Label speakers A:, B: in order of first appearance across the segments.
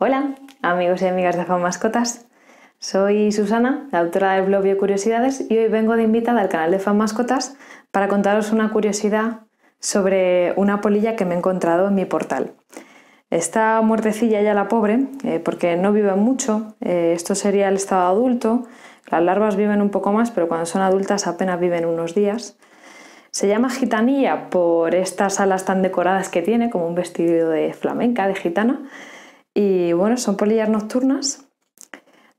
A: Hola, amigos y amigas de Fan Mascotas. Soy Susana, la autora del blog Curiosidades y hoy vengo de invitada al canal de Fan Mascotas para contaros una curiosidad sobre una polilla que me he encontrado en mi portal. Esta muertecilla ya la pobre, eh, porque no vive mucho, eh, esto sería el estado adulto, las larvas viven un poco más, pero cuando son adultas apenas viven unos días. Se llama gitanilla por estas alas tan decoradas que tiene, como un vestido de flamenca, de gitana, y bueno, son polillas nocturnas.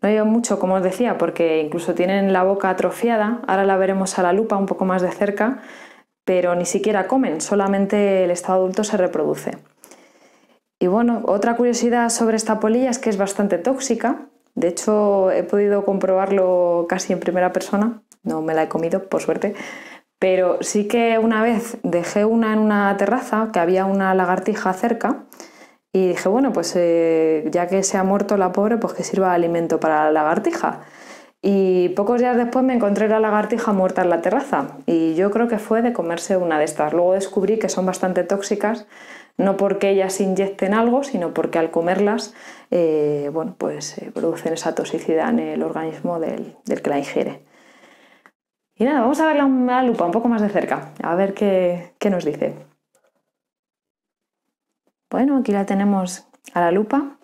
A: No llevan mucho, como os decía, porque incluso tienen la boca atrofiada. Ahora la veremos a la lupa un poco más de cerca, pero ni siquiera comen, solamente el estado adulto se reproduce. Y bueno, otra curiosidad sobre esta polilla es que es bastante tóxica. De hecho, he podido comprobarlo casi en primera persona. No me la he comido, por suerte. Pero sí que una vez dejé una en una terraza, que había una lagartija cerca, y dije, bueno, pues eh, ya que se ha muerto la pobre, pues que sirva de alimento para la lagartija. Y pocos días después me encontré la lagartija muerta en la terraza y yo creo que fue de comerse una de estas. Luego descubrí que son bastante tóxicas, no porque ellas inyecten algo, sino porque al comerlas, eh, bueno, pues eh, producen esa toxicidad en el organismo del, que la ingiere. Y nada, vamos a ver a la lupa un poco más de cerca, a ver qué nos dice. Bueno, aquí la tenemos a la lupa.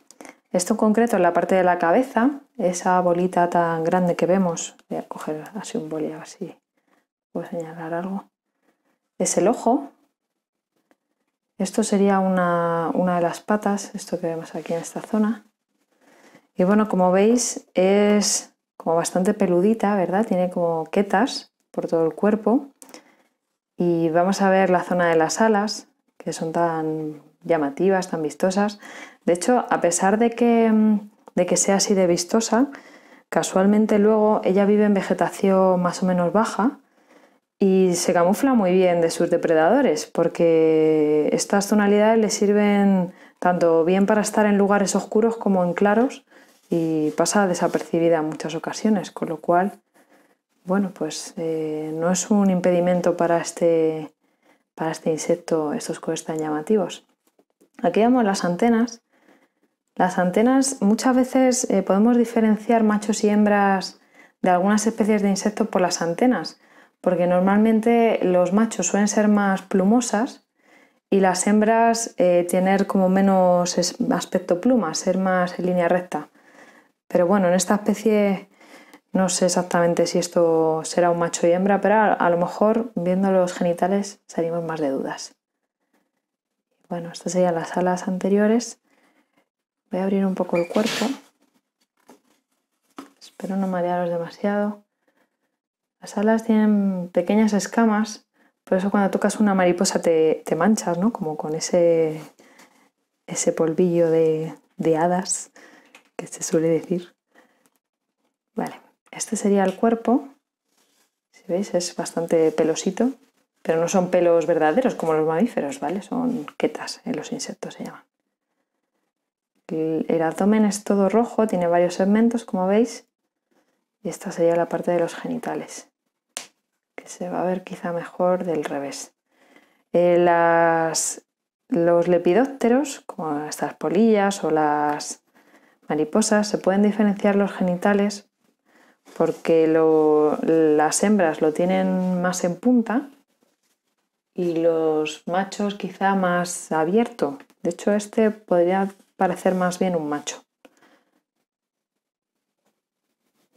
A: Esto en concreto en la parte de la cabeza, esa bolita tan grande que vemos, voy a coger así un boli a señalar algo, es el ojo. Esto sería una, una de las patas, esto que vemos aquí en esta zona. Y bueno, como veis es como bastante peludita, ¿verdad? Tiene como quetas por todo el cuerpo. Y vamos a ver la zona de las alas, que son tan llamativas, tan vistosas. De hecho, a pesar mm, de que, sea así de vistosa, casualmente luego ella vive en vegetación más o menos baja y se camufla muy bien de sus depredadores, porque estas tonalidades le sirven tanto bien para estar en lugares oscuros como en claros y pasa desapercibida en muchas ocasiones, con lo cual, bueno, pues eh, no es un impedimento para este, para este insecto, estos colores tan llamativos. Aquí vemos las antenas. Las antenas muchas veces eh, podemos diferenciar machos y hembras de algunas especies de insectos por las antenas, porque normalmente los machos suelen ser más plumosas y las hembras eh, tener como menos aspecto pluma, ser más en línea recta. Pero bueno, en esta especie no sé exactamente si esto será un macho y hembra, pero a lo mejor viendo los genitales salimos más de dudas. Bueno, estas serían las alas anteriores. Voy a abrir un poco el cuerpo. Espero no marearos demasiado. Las alas tienen pequeñas escamas, por eso cuando tocas una mariposa te, manchas, ¿no? Como con ese, polvillo de, de hadas que se suele decir. Vale, este sería el cuerpo. Si veis, es bastante pelosito, pero no son pelos verdaderos como los mamíferos, ¿vale? Son quetas, en eh, los insectos se llaman. El abdomen es todo rojo, tiene varios segmentos, como veis, y esta sería la parte de los genitales, que se va a ver quizá mejor del revés. Eh, los lepidópteros, como estas polillas o las mariposas, se pueden diferenciar los genitales porque las hembras lo tienen más en punta y los machos quizá más abierto. De hecho, este podría parecer más bien un macho.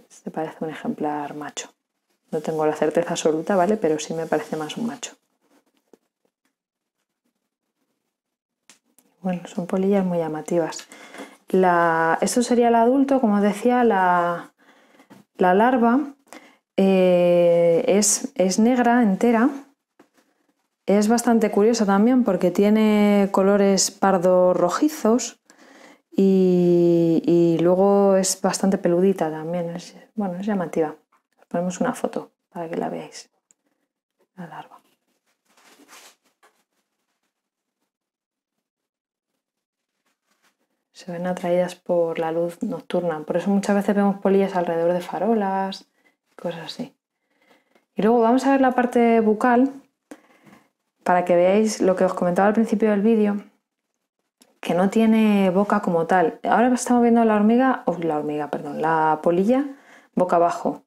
A: Este parece un ejemplar macho. No tengo la certeza absoluta, ¿vale? Pero sí me parece más un macho. Bueno, son polillas muy llamativas. La, esto sería el adulto, como decía, la, larva eh, es negra entera es bastante curiosa también porque tiene colores pardo rojizos y, luego es bastante peludita también. bueno, es llamativa. Os ponemos una foto para que la veáis. La larva. Se ven atraídas por la luz nocturna. Por eso muchas veces vemos polillas alrededor de farolas, cosas así. Y luego vamos a ver la parte bucal, para que veáis lo que os comentaba al principio del vídeo, que no tiene boca como tal. Ahora estamos viendo la hormiga, o la hormiga, perdón, la polilla boca abajo.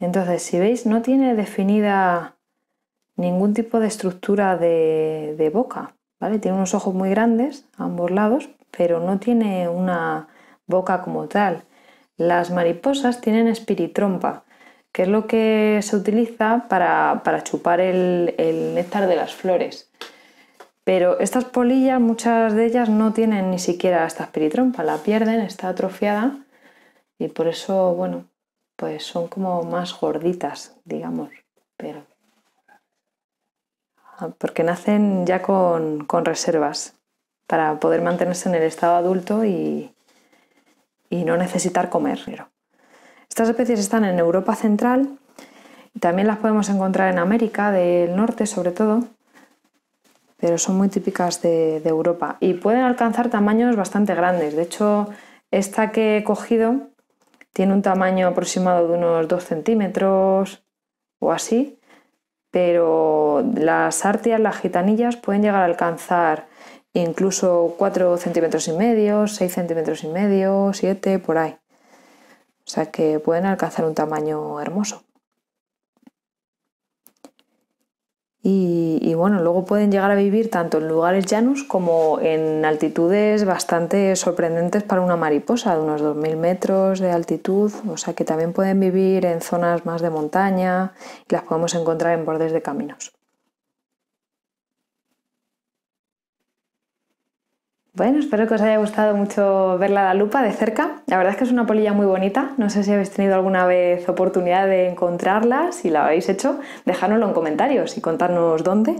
A: Entonces, si veis, no tiene definida ningún tipo de estructura de, de boca, ¿vale? Tiene unos ojos muy grandes a ambos lados, pero no tiene una boca como tal. Las mariposas tienen espiritrompa, que es lo que se utiliza para, chupar el, néctar de las flores. Pero estas polillas, muchas de ellas no tienen ni siquiera esta espiritrompa, la pierden, está atrofiada y por eso, bueno, pues son como más gorditas, digamos, pero ah, porque nacen ya con, reservas para poder mantenerse en el estado adulto y, no necesitar comer. Estas especies están en Europa central y también las podemos encontrar en América del Norte sobre todo, pero son muy típicas de, de Europa y pueden alcanzar tamaños bastante grandes. De hecho, esta que he cogido tiene un tamaño aproximado de unos 2 centímetros o así, pero las artias, las gitanillas, pueden llegar a alcanzar incluso 4 centímetros y medio, 6 centímetros y medio, 7, por ahí o sea que pueden alcanzar un tamaño hermoso. Y, bueno, luego pueden llegar a vivir tanto en lugares llanos como en altitudes bastante sorprendentes para una mariposa, de unos 2.000 metros de altitud, o sea que también pueden vivir en zonas más de montaña y las podemos encontrar en bordes de caminos. Bueno, espero que os haya gustado mucho verla a la lupa de cerca. La verdad es que es una polilla muy bonita. No sé si habéis tenido alguna vez oportunidad de encontrarla. Si la habéis hecho, dejadnoslo en comentarios y contarnos dónde.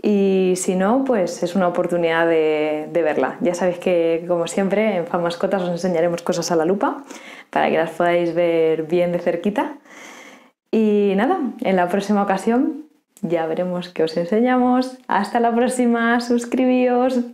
A: Y si no, pues es una oportunidad de, verla. Ya sabéis que, como siempre, en Famascotas os enseñaremos cosas a la lupa para que las podáis ver bien de cerquita. Y nada, en la próxima ocasión ya veremos qué os enseñamos. Hasta la próxima, suscribíos.